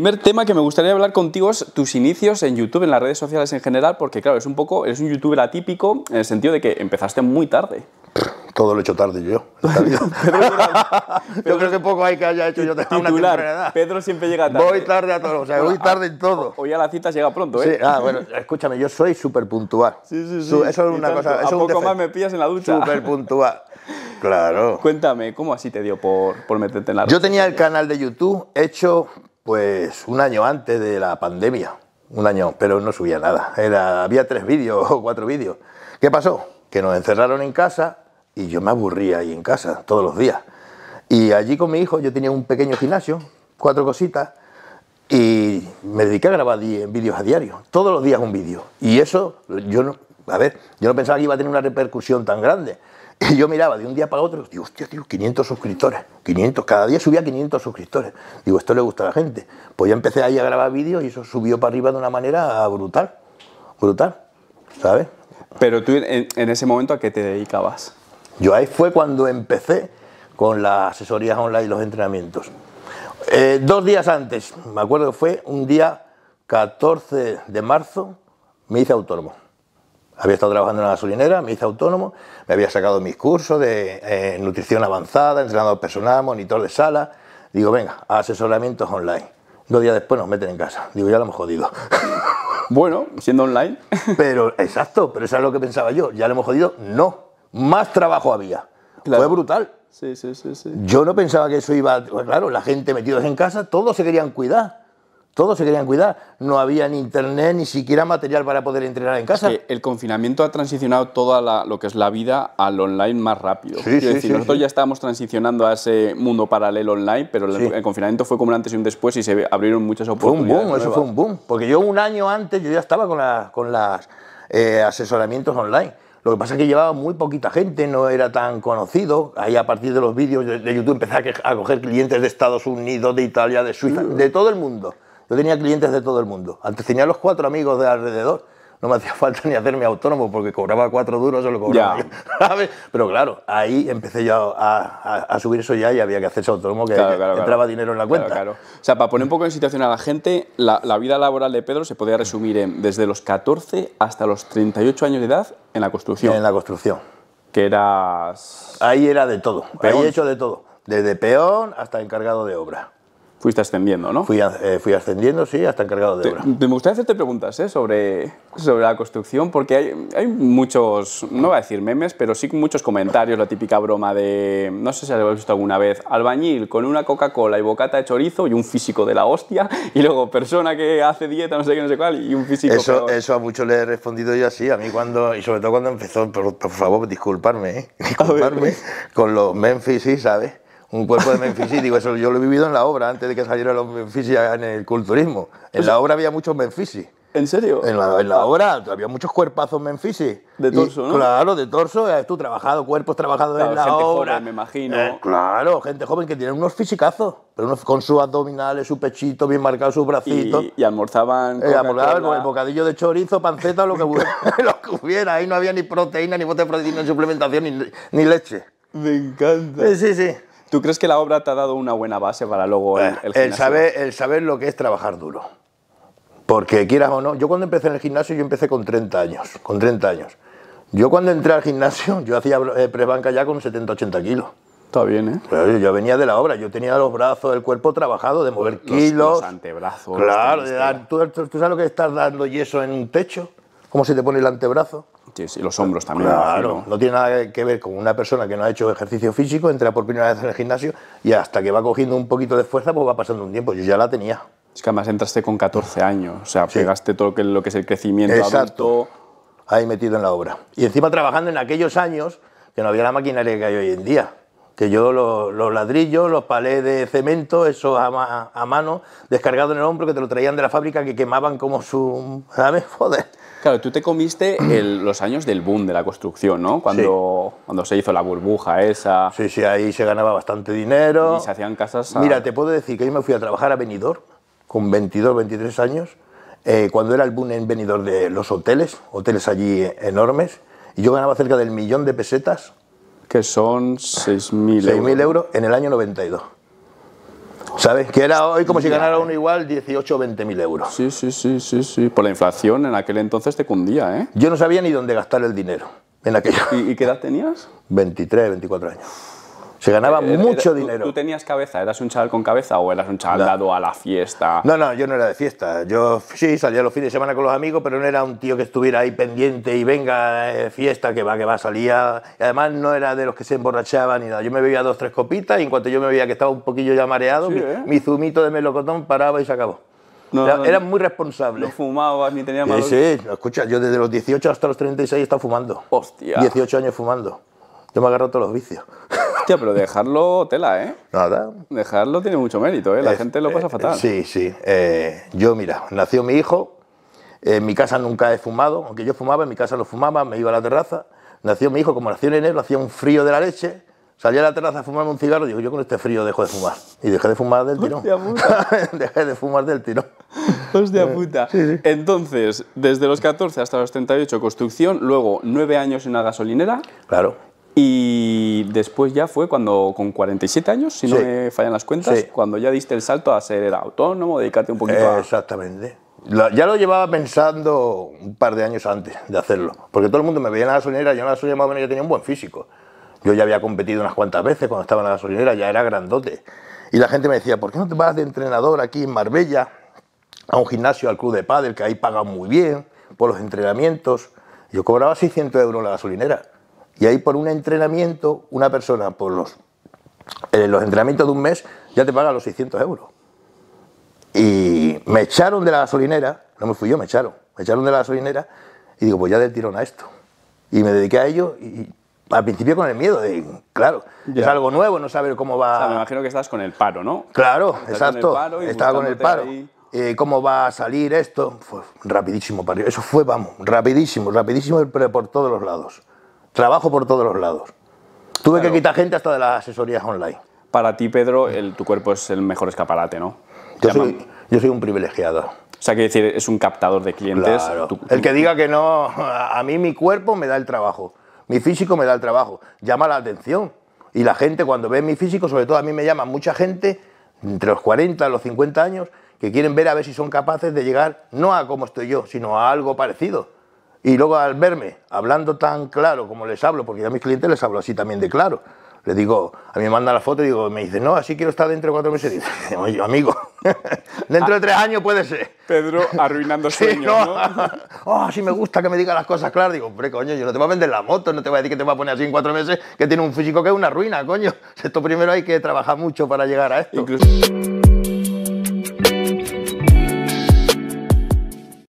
primer tema que me gustaría hablar contigo es tus inicios en YouTube, en las redes sociales en general, porque claro, es un poco, eres un youtuber atípico en el sentido de que empezaste muy tarde. Todo lo he hecho tarde yo. yo creo que poco hay que haya hecho yo tengo titular, una Pedro siempre llega tarde. Voy tarde a todo, o voy tarde en todo. Hoy a la cita llega pronto, ¿eh? Sí, ah, bueno, escúchame, yo soy súper puntual. Sí, sí, sí. Eso es una cosa... a un poco más me pillas en la ducha. Súper puntual. Claro. Cuéntame, ¿cómo así te dio por, por meterte en la Yo tenía el canal de YouTube hecho pues un año antes de la pandemia, un año, pero no subía nada. Era, había tres vídeos o cuatro vídeos. ¿Qué pasó? Que nos encerraron en casa y yo me aburría ahí en casa todos los días. Y allí con mi hijo yo tenía un pequeño gimnasio, cuatro cositas, y me dediqué a grabar vídeos a diario, todos los días un vídeo. Y eso, yo a ver, yo no pensaba que iba a tener una repercusión tan grande. Y yo miraba de un día para otro, digo, hostia, tío, 500 suscriptores, 500, cada día subía 500 suscriptores. Digo, esto le gusta a la gente. Pues yo empecé ahí a grabar vídeos y eso subió para arriba de una manera brutal, brutal, ¿sabes? Pero tú en, ese momento, ¿a qué te dedicabas? Yo ahí fue cuando empecé con las asesorías online y los entrenamientos. Eh, dos días antes, me acuerdo que fue un día 14 de marzo, me hice autónomo. Había estado trabajando en la gasolinera, me hice autónomo, me había sacado mis cursos de eh, nutrición avanzada, entrenador personal, monitor de sala. Digo, venga, asesoramientos online. Dos días después nos meten en casa. Digo, ya lo hemos jodido. Bueno, siendo online. Pero, exacto, pero eso es lo que pensaba yo. Ya lo hemos jodido, no. Más trabajo había. Fue brutal. Sí, sí, sí, sí. Yo no pensaba que eso iba. Pues claro, la gente metidos en casa, todos se querían cuidar todos se querían cuidar. No había ni internet, ni siquiera material para poder entrenar en casa. el confinamiento ha transicionado toda lo que es la vida al online más rápido. nosotros ya estábamos transicionando a ese mundo paralelo online, pero el, confinamiento fue como un antes y un después y se abrieron muchas oportunidades. Fue un boom, eso fue un boom. Porque yo un año antes yo ya estaba con, los eh, asesoramientos online. Lo que pasa es que llevaba muy poquita gente, no era tan conocido. Ahí a partir de los vídeos de YouTube empecé a coger clientes de Estados Unidos, de Italia, de Suiza, mm. de todo el mundo. Yo tenía clientes de todo el mundo. Antes tenía los cuatro amigos de alrededor. No me hacía falta ni hacerme autónomo porque cobraba cuatro duros, lo cobraba. Pero claro, ahí empecé yo a, subir eso ya y había que hacerse autónomo, que, entraba dinero en la cuenta. O sea, para poner un poco en situación a la gente, la, vida laboral de Pedro se podía resumir en desde los 14 hasta los 38 años de edad en la construcción. En la construcción. Que eras. Ahí era de todo. Ahí he hecho de todo. Desde peón hasta encargado de obra. Fuiste ascendiendo, ¿no? Eh, fui, ascendiendo, sí, hasta encargado de obra. me gustaría hacerte preguntas ¿eh? sobre, sobre la construcción, porque hay, hay, muchos, no voy a decir memes, pero sí muchos comentarios, la típica broma de, no sé si lo habéis visto alguna vez, albañil con una Coca-Cola y bocata de chorizo y un físico de la hostia, y luego persona que hace dieta, no sé qué, no sé cuál, y un físico... Eso, eso a muchos le he respondido yo así, a mí cuando, y sobre todo cuando empezó, por, favor, disculparme, ¿eh? con los Memphis, ¿sí, ¿sabes? un cuerpo de Memphis. eso yo lo he vivido en la obra, antes de que saliera los Memphis en el culturismo. En pues la obra había muchos menfisis ¿En serio? En la, obra había muchos cuerpazos menfisis De torso, ¿no? Claro, de torso. Tú trabajado, cuerpos trabajados en la obra. me imagino. Eh, claro, gente joven que tiene unos fisicazos, pero con sus abdominales, su pechito bien marcado, sus bracitos. Y, almorzaban. Eh, almorzaban con el bocadillo de chorizo, panceta, lo que, hubiera. Ahí no había ni proteína, ni bote de proteína, ni suplementación, ni, leche. Me encanta. sí, sí. ¿Tú crees que la obra te ha dado una buena base para luego el, eh, el, el saber, el saber lo que es trabajar duro. Porque quieras o no, yo cuando empecé en el gimnasio, yo empecé con 30 años, con 30 años. Yo cuando entré al gimnasio, yo hacía eh, prebanca ya con 70-80 kilos. Está bien, ¿eh? yo venía de la obra, yo tenía los brazos, el cuerpo trabajado, de mover kilos. Los antebrazos. Claro, ¿tú, sabes lo que estás dando yeso en un techo? como si te pone el antebrazo? y los hombros también. Claro, no tiene nada que ver con una persona que no ha hecho ejercicio físico, entra por primera vez en el gimnasio y hasta que va cogiendo un poquito de fuerza, pues va pasando un tiempo. Yo ya la tenía. Es que además entraste con 14 años, o sea, pegaste todo lo que es el crecimiento Exacto. Ahí metido en la obra. Y encima trabajando en aquellos años que no había la maquinaria que hay hoy en día. Que yo los, ladrillos, los palés de cemento, eso a, mano, descargado en el hombro, que te lo traían de la fábrica, que quemaban como su. ¿Sabes? Joder. Claro, tú te comiste los años del boom de la construcción, ¿no? Cuando, cuando se hizo la burbuja esa. Sí, sí, ahí se ganaba bastante dinero. Y se hacían casas. Mira, te puedo decir que yo me fui a trabajar a Benidorm con 22, 23 años, eh, cuando era el boom en Benidorm de los hoteles, hoteles allí enormes, y yo ganaba cerca del millón de pesetas. Que son 6.000 euros. 6.000 euros en el año 92. ¿Sabes? Que era hoy como si ganara uno igual 18 o 20 mil euros. Sí, sí, sí, sí, sí. Por la inflación en aquel entonces te cundía, ¿eh? Yo no sabía ni dónde gastar el dinero en aquella... ¿Y, y qué edad tenías? 23, 24 años. Se ganaba eh, mucho dinero. ¿tú, tenías cabeza? ¿Eras un chaval con cabeza o eras un chaval dado a la fiesta? No, no, yo no era de fiesta. Yo sí salía los fines de semana con los amigos, pero no era un tío que estuviera ahí pendiente y venga, eh, fiesta, que va, que va, salía. Y además no era de los que se emborrachaban ni nada. Yo me bebía dos, tres copitas y en cuanto yo me veía que estaba un poquillo ya mareado, ¿eh? mi, zumito de melocotón paraba y se acabó. No, era, muy responsable No fumabas ni tenías más. Sí, sí, escucha, yo desde los 18 hasta los 36 he estado fumando. Hostia. 18 años fumando. Yo me agarro todos los vicios pero dejarlo tela, ¿eh? Nada. Dejarlo tiene mucho mérito, ¿eh? La gente lo pasa eh, fatal. Sí, sí. Eh, yo, mira, nació mi hijo, en mi casa nunca he fumado, aunque yo fumaba, en mi casa lo fumaba, me iba a la terraza. Nació mi hijo, como nació en enero, hacía un frío de la leche. Salía a la terraza a fumarme un cigarro y digo, yo con este frío dejo de fumar. Y dejé de fumar del tirón. Hostia puta. dejé de fumar del tirón. Hostia eh, puta. Entonces, desde los 14 hasta los 38, construcción, luego 9 años en una gasolinera. Claro. Y después ya fue cuando, con 47 años, si no me fallan las cuentas, cuando ya diste el salto a ser el autónomo, dedicarte un poquito a... Exactamente. ya lo llevaba pensando un par de años antes de hacerlo, porque todo el mundo me veía en la gasolinera, yo en la gasolinera más o menos ya tenía un buen físico. Yo ya había competido unas cuantas veces cuando estaba en la gasolinera, ya era grandote. Y la gente me decía, ¿por qué no te vas de entrenador aquí en Marbella a un gimnasio, al club de pádel, que ahí pagan muy bien por los entrenamientos? Yo cobraba 600 euros en la gasolinera. Y ahí por un entrenamiento, una persona por los, eh, los entrenamientos de un mes ya te paga los 600 euros. Y me echaron de la gasolinera, no me fui yo, me echaron, me echaron de la gasolinera y digo, pues ya del tirón a esto. Y me dediqué a ello y al principio con el miedo, de, claro, es algo nuevo, no saber cómo va... O sea, me imagino que estás con el paro, ¿no? Claro, exacto, estaba con el paro. Eh, ¿Cómo va a salir esto? Fue rapidísimo, para Eso fue, vamos, rapidísimo, rapidísimo, por todos los lados trabajo por todos los lados. Tuve que quitar gente hasta de las asesorías online. Para ti, Pedro, tu cuerpo es el mejor escaparate, ¿no? Yo soy, un privilegiado. O sea, quiere decir, es un captador de clientes. el que diga que no, a mí mi cuerpo me da el trabajo, mi físico me da el trabajo, llama la atención. Y la gente cuando ve mi físico, sobre todo a mí me llama mucha gente, entre los 40 y los 50 años, que quieren ver a ver si son capaces de llegar no a cómo estoy yo, sino a algo parecido. Y luego al verme hablando tan claro como les hablo, porque ya a mis clientes les hablo así también de claro, le digo, a mí me manda la foto y digo, me dice, no, así quiero estar dentro de cuatro meses. Y dice, oye, amigo, dentro de tres años puede ser. Pedro arruinando sueños, sí, ¿no? Oh, así me gusta que me diga las cosas claras. Digo, hombre, coño, yo no te voy a vender la moto, no te voy a decir que te voy a poner así en cuatro meses, que tiene un físico que es una ruina, coño. Esto primero hay que trabajar mucho para llegar a esto.